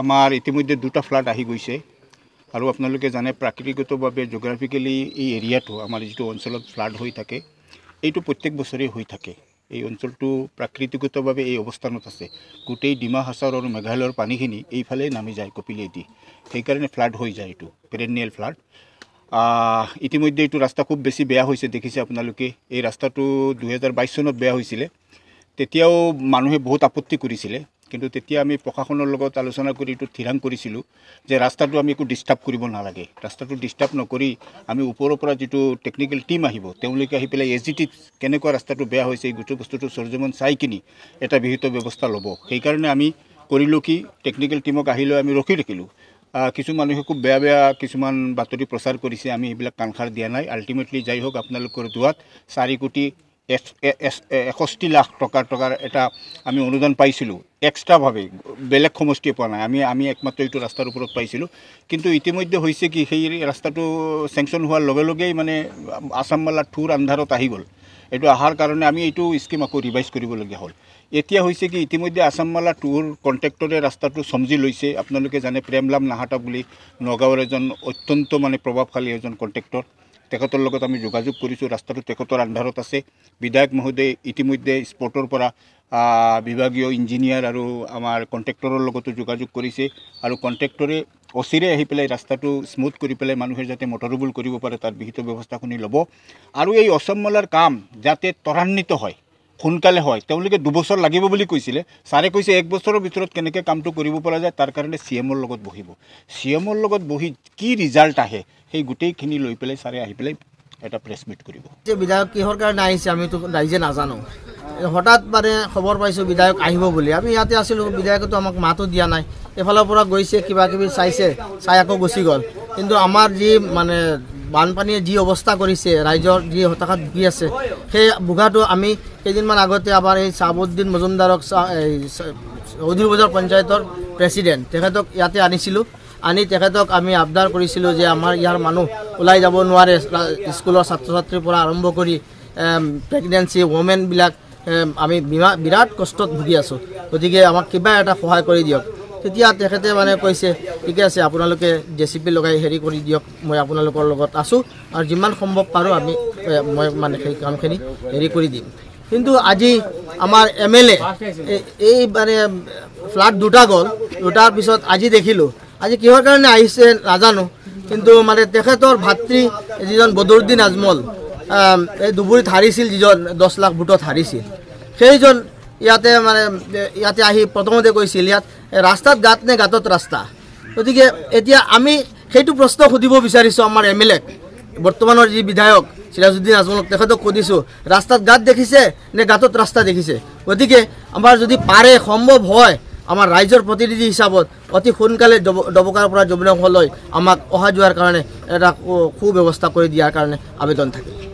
আমাৰ ইতিমধ্যে দুটা ফ্লাড আহি গৈছে আৰু আপোনালোকে জানে প্ৰাকৃতিকগতভাৱে জিঅ'গ্ৰাফিকেলি এই এৰিয়াটো আমাৰ যিটো অঞ্চলত ফ্লাড হৈ থাকে এইটো প্ৰত্যেক বছৰে হৈ থাকে এই অঞ্চলটো প্ৰাকৃতিকগতভাৱে এই অৱস্থানত আছে গোটেই ডিমা হাছৰ আৰু মেঘালয়ৰ পানীখিনি এইফালে নামি যায় কপিলেদি সেইকাৰণে ফ্লাড হৈ যায় এইটো পেৰেনিয়েল ফ্লাড ইতিমধ্যে এইটো ৰাস্তা খুব বেছি বেয়া হৈছে দেখিছে আপোনালোকে এই ৰাস্তাটো দুহেজাৰ বাইছ চনত বেয়া হৈছিলে তেতিয়াও মানুহে বহুত আপত্তি কৰিছিলে কিন্তু তেতিয়া আমি প্ৰশাসনৰ লগত আলোচনা কৰি এইটো থিৰাং কৰিছিলোঁ যে ৰাস্তাটো আমি একো ডিষ্টাৰ্ব কৰিব নালাগে ৰাস্তাটো ডিষ্টাৰ্ব নকৰি আমি ওপৰৰ পৰা যিটো টেকনিকেল টীম আহিব তেওঁলোকে আহি পেলাই এ জি টিত কেনেকুৱা ৰাস্তাটো বেয়া হৈছে এই গোটেই বস্তুটো চৰ্জমান চাই কিনি এটা বিহিত ব্যৱস্থা ল'ব সেইকাৰণে আমি কৰিলোঁ কি টেকনিকেল টীমক আহি লৈ আমি ৰখি থাকিলোঁ কিছু মানুহে খুব বেয়া বেয়া কিছুমান বাতৰি প্ৰচাৰ কৰিছে আমি এইবিলাক কাণষাৰ দিয়া নাই আল্টিমেটলি যাই হওক আপোনালোকৰ দুৱাত চাৰি কোটি এষষ্ঠি লাখ টকাৰ টকাৰ এটা আমি অনুদান পাইছিলোঁ এক্সট্ৰাভাৱে বেলেগ সমষ্টিয়ে পোৱা নাই আমি আমি একমাত্ৰ এইটো ৰাস্তাৰ ওপৰত পাইছিলোঁ কিন্তু ইতিমধ্যে হৈছে কি সেই ৰাস্তাটো চেংচন হোৱাৰ লগে লগেই মানে আছামৱালা থুৰ আন্ধাৰত আহি গ'ল এইটো অহাৰ কাৰণে আমি এইটো স্কীম আকৌ ৰিভাইজ কৰিবলগীয়া হ'ল এতিয়া হৈছে কি ইতিমধ্যে আছামৱালা টুৰ কণ্ট্ৰেক্টৰে ৰাস্তাটো চমজি লৈছে আপোনালোকে জানে প্ৰেমলাম নাহাটা বুলি নগাঁৱৰ এজন অত্যন্ত মানে প্ৰভাৱশালী এজন কণ্ট্ৰেক্টৰ তেখেতৰ লগত আমি যোগাযোগ কৰিছোঁ ৰাস্তাটো তেখেতৰ আন্ধাৰত আছে বিধায়ক মহোদয়ে ইতিমধ্যে স্পটৰ পৰা বিভাগীয় ইঞ্জিনিয়াৰ আৰু আমাৰ কণ্ট্ৰেক্টৰৰ লগতো যোগাযোগ কৰিছে আৰু কণ্ট্ৰেক্টৰে অচিৰে আহি পেলাই ৰাস্তাটো স্মুথ কৰি পেলাই মানুহে যাতে মটৰবুল কৰিব পাৰে তাৰ বিহিত ব্যৱস্থাখিনি ল'ব আৰু এই অসম মেলাৰ কাম যাতে ত্বৰান্বিত হয় সোনকালে হয় তেওঁলোকে দুবছৰ লাগিব বুলি কৈছিলে ছাৰে কৈছে এক বছৰৰ ভিতৰত কেনেকৈ কামটো কৰিব পৰা যায় তাৰ কাৰণে চি এমৰ লগত বহিব চি এমৰ লগত বহি কি ৰিজাল্ট আহে সেই গোটেইখিনি লৈ পেলাই ছাৰে আহি পেলাই এটা প্ৰেছ মিট কৰিব যে বিধায়ক কিহৰ কাৰণে আহিছে আমিতো ৰাইজে নাজানো হঠাৎ মানে খবৰ পাইছোঁ বিধায়ক আহিব বুলি আমি ইয়াতে আছিলোঁ বিধায়কেতো আমাক মাতো দিয়া নাই এফালৰ পৰা গৈছে কিবা কিবি চাইছে চাই আকৌ গুচি গ'ল কিন্তু আমাৰ যি মানে বানপানীয়ে যি অৱস্থা কৰিছে ৰাইজৰ যি হতাশাত ভুগি আছে সেই ভোগাটো আমি কেইদিনমান আগতে আমাৰ এই চাহাবুদ্দিন মজুমদাৰক এই অধিক বজাৰ পঞ্চায়তৰ প্ৰেচিডেণ্ট তেখেতক ইয়াতে আনিছিলোঁ আনি তেখেতক আমি আবদাৰ কৰিছিলোঁ যে আমাৰ ইয়াৰ মানুহ ওলাই যাব নোৱাৰে স্কুলৰ ছাত্ৰ ছাত্ৰীৰ পৰা আৰম্ভ কৰি প্ৰেগনেঞ্চি ৱমেনবিলাক আমি বিমা বিৰাট কষ্টত ভুগি আছোঁ গতিকে আমাক কিবা এটা সহায় কৰি দিয়ক তেতিয়া তেখেতে মানে কৈছে ঠিক আছে আপোনালোকে জে চি পি লগাই হেৰি কৰি দিয়ক মই আপোনালোকৰ লগত আছোঁ আৰু যিমান সম্ভৱ পাৰোঁ আমি মই মানে সেই কামখিনি হেৰি কৰি দিম কিন্তু আজি আমাৰ এম এল এ এই মানে ফ্লাট দুটা গ'ল দুটাৰ পিছত আজি দেখিলোঁ আজি কিহৰ কাৰণে আহিছে নাজানো কিন্তু মানে তেখেতৰ ভাতৃ যিজন বদৰুদ্দিন আজমল এই দুবুৰীত হাৰিছিল যিজন দহ লাখ ভোটত হাৰিছিল সেইজন ইয়াতে মানে ইয়াতে আহি প্ৰথমতে কৈছিল ইয়াত ৰাস্তাত গাঁত নে গাঁতত ৰাস্তা গতিকে এতিয়া আমি সেইটো প্ৰশ্ন সুধিব বিচাৰিছোঁ আমাৰ এম এল এক বৰ্তমানৰ যি বিধায়ক চিৰাজুদ্দিন আজমলক তেখেতক সুধিছোঁ ৰাস্তাত গাঁত দেখিছে নে গাঁতত ৰাস্তা দেখিছে গতিকে আমাৰ যদি পাৰে সম্ভৱ হয় আমাৰ ৰাইজৰ প্ৰতিনিধি হিচাপত অতি সোনকালে ডব ডবকাৰ পৰা যমুনা আমাক অহা যোৱাৰ কাৰণে এটা সু ব্যৱস্থা কৰি দিয়াৰ কাৰণে আবেদন থাকে